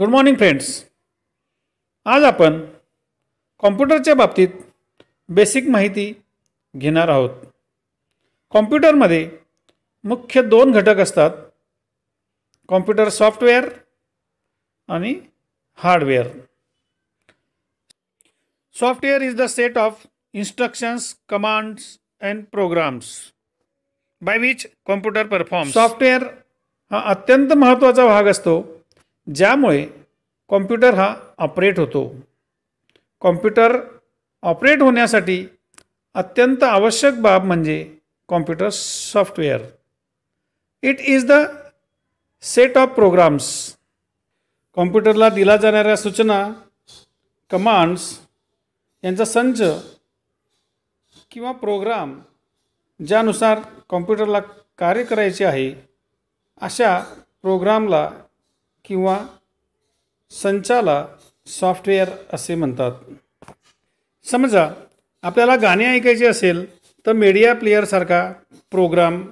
good morning friends आज आपण कॉम्प्युटरच्या बाबतीत बेसिक माहिती घेणार आहोत कॉम्प्युटरमध्ये मुख्य दोन घटक असतात कॉम्प्युटर सॉफ्टवेअर आणि hardware software is the set of instructions commands and programs by which computer perform software हा अत्यंत महत्त्वाचा भाग असतो ज्यामुळे कॉम्प्युटर हा ऑपरेट होतो कॉम्प्युटर ऑपरेट होण्यासाठी अत्यंत आवश्यक बाब म्हणजे computer software it is the set of programs कॉम्प्युटरला दिला जाणाऱ्या सूचना कमांड्स यांचा संच किंवा प्रोग्राम ज्यानुसार कॉम्प्युटरला कार्य करायचे आहे अशा प्रोग्रामला किंवा संचाला सॉफ्टवेअर असे म्हणतात समजा आपल्याला गाणे ऐकायचे असेल तर मीडिया प्लेअरसारखा प्रोग्राम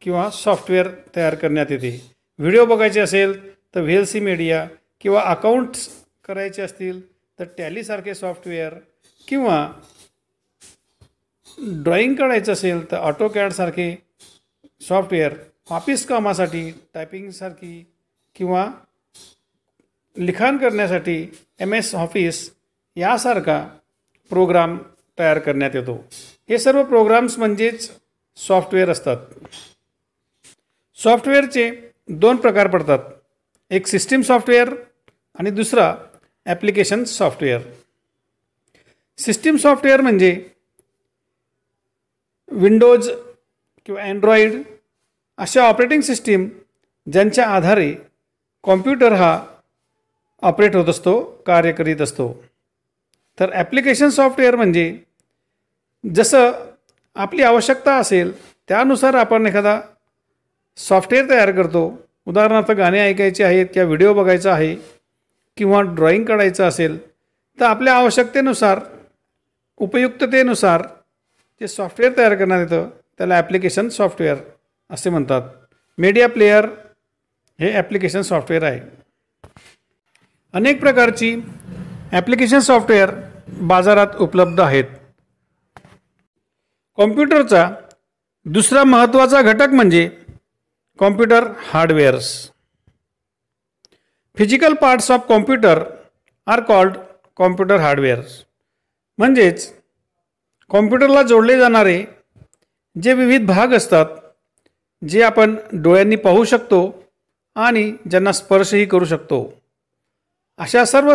किंवा सॉफ्टवेअर तयार करण्यात येते व्हिडिओ बघायचे असेल तर सी मीडिया किंवा अकाउंट्स करायचे असतील तर टॅलीसारखे सॉफ्टवेअर किंवा ड्रॉईंग काढायचं असेल तर ऑटो कॅडसारखे सॉफ्टवेअर ऑफिस कामासाठी टायपिंगसारखी किंवा लिखाण करण्यासाठी एम एस ऑफिस यासारखा प्रोग्राम तयार करण्यात येतो हे सर्व प्रोग्राम्स म्हणजेच सॉफ्टवेअर असतात सॉफ्टवेअरचे दोन प्रकार पडतात एक सिस्टीम सॉफ्टवेअर आणि दुसरा ॲप्लिकेशन सॉफ्टवेअर सिस्टीम सॉफ्टवेअर म्हणजे विंडोज किंवा अँड्रॉइड अशा ऑपरेटिंग सिस्टीम ज्यांच्या आधारे कॉम्प्युटर हा ऑपरेट होत असतो कार्य करीत असतो तर ॲप्लिकेशन सॉफ्टवेअर म्हणजे जसं आपली आवश्यकता असेल त्यानुसार आपण एखादा सॉफ्टवेअर तयार करतो उदाहरणार्थ गाणे ऐकायचे आहेत किंवा व्हिडिओ बघायचा आहे किंवा ड्रॉईंग काढायचं असेल तर आपल्या आवश्यकतेनुसार उपयुक्ततेनुसार जे सॉफ्टवेअर तयार करण्यात येतं त्याला ॲप्लिकेशन सॉफ्टवेअर असे म्हणतात मीडिया प्लेयर हे ॲप्लिकेशन सॉफ्टवेअर आहे अनेक प्रकारची ॲप्लिकेशन सॉफ्टवेअर बाजारात उपलब्ध आहेत कॉम्प्युटरचा दुसरा महत्त्वाचा घटक म्हणजे computer hardwares physical parts of computer are called computer hardwares म्हणजेच कॉम्प्युटरला जोडले जाणारे जे विविध भाग असतात जे आपण डोळ्यांनी पाहू शकतो आणि ज्यांना स्पर्शही करू शकतो अशा सर्व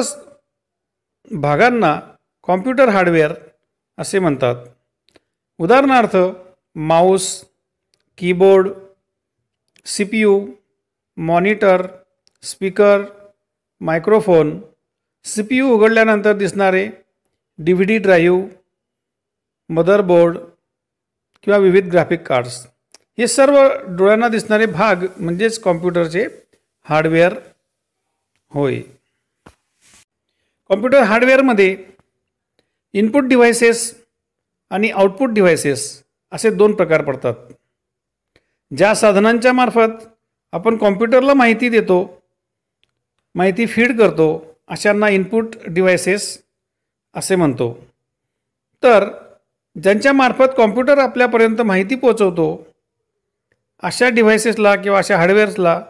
भागांना कॉम्प्युटर हार्डवेअर असे म्हणतात उदाहरणार्थ mouse keyboard C P U monitor speaker microphone C P U उघडल्यानंतर दिसणारे D V D drive motherboard किंवा विविध ग्राफिक कार्ड्स हे सर्व डोळ्यांना दिसणारे भाग म्हणजेच कॉम्प्युटरचे हार्डवेअर होय कॉम्प्युटर हार्डवेअरमध्ये इनपुट डिव्हायसेस आणि आउटपुट डिव्हायसेस असे दोन प्रकार पडतात ज्या साधनांच्या मार्फत आपण कॉम्प्युटरला माहिती देतो माहिती फीड करतो अशांना इनपुट डिव्हायसेस असे म्हणतो तर ज्यांच्यामार्फत कॉम्प्युटर आपल्यापर्यंत माहिती पोचवतो अशा डिव्हायसेसला किंवा अशा हार्डवेअर्सला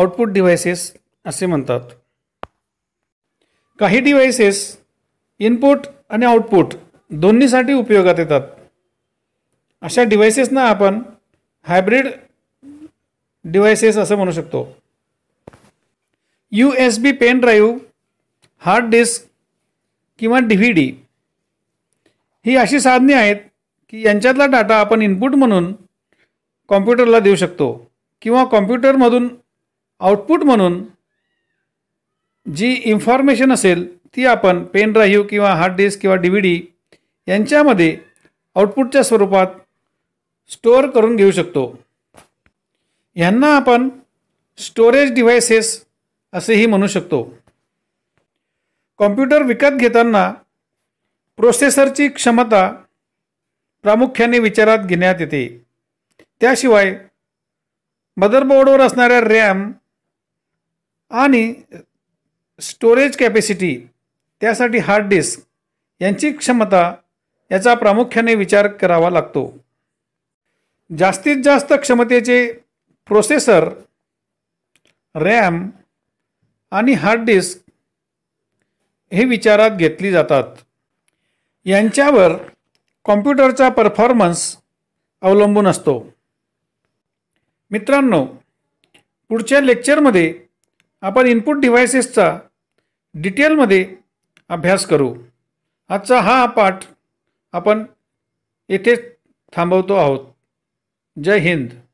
आउटपुट डिव्हायसेस असे म्हणतात काही डिव्हायसेस इनपुट आणि आउटपुट दोन्हीसाठी उपयोगात येतात अशा डिव्हायसेसना आपण हायब्रिड डिव्हायसेस असं म्हणू शकतो U S B pen drive hard disk किंवा डी व्ही डी ही अशी साधने आहेत की यांच्यातला डाटा आपण इनपुट म्हणून कॉम्प्युटरला देऊ शकतो किंवा कॉम्प्युटरमधून आउटपुट म्हणून जी इन्फॉर्मेशन असेल ती आपण पेन ड्राईव्ह किंवा हार्ड डिस्क किंवा डी व्ही डी यांच्यामध्ये आउटपुटच्या स्वरूपात स्टोअर करून घेऊ शकतो ह्यांना आपण स्टोरेज डिव्हायसेस असेही म्हणू शकतो कॉम्प्युटर विकत घेताना प्रोसेसरची क्षमता प्रामुख्याने विचारात घेण्यात येते त्याशिवाय मदरबोर्डवर असणाऱ्या रॅम आणि स्टोरेज कॅपॅसिटी त्यासाठी हार्ड डिस्क यांची क्षमता याचा प्रामुख्याने विचार करावा लागतो जास्तीत जास्त क्षमतेचे प्रोसेसर रॅम आणि हार्ड डिस्क हे विचारात घेतली जातात यांच्यावर कॉम्प्युटरचा परफॉर्मन्स अवलंबून असतो मित्रांनो पुढच्या लेक्चरमध्ये आपण इनपुट डिव्हायसेसचा डिटेलमध्ये अभ्यास करू आजचा हा पाठ आपण येथेच थांबवतो आहोत जय हिंद